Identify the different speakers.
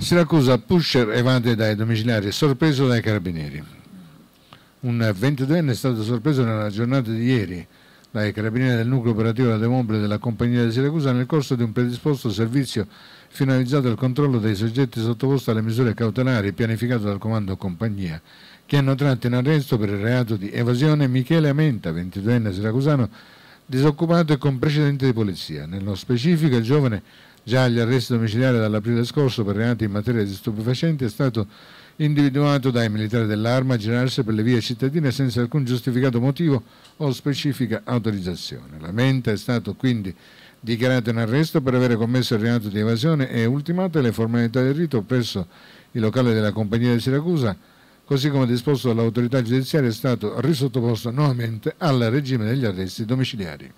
Speaker 1: Siracusa, pusher evade dai domiciliari e sorpreso dai carabinieri. Un 22enne è stato sorpreso nella giornata di ieri dai carabinieri del nucleo operativo della demobile della compagnia di Siracusa nel corso di un predisposto servizio finalizzato al controllo dei soggetti sottoposti alle misure cautelari pianificato dal comando compagnia, che hanno tratto in arresto per il reato di evasione Michele Amenta, 22enne siracusano, disoccupato e con precedente di polizia. Nello specifico il giovane Già agli arresti domiciliari dall'aprile scorso per reati in materia di stupefacenti è stato individuato dai militari dell'arma a girarsi per le vie cittadine senza alcun giustificato motivo o specifica autorizzazione. La menta è stato quindi dichiarato in arresto per aver commesso il reato di evasione e ultimate le formalità del rito presso il locale della compagnia di Siracusa, così come disposto dall'autorità giudiziaria è stato risottoposto nuovamente al regime degli arresti domiciliari.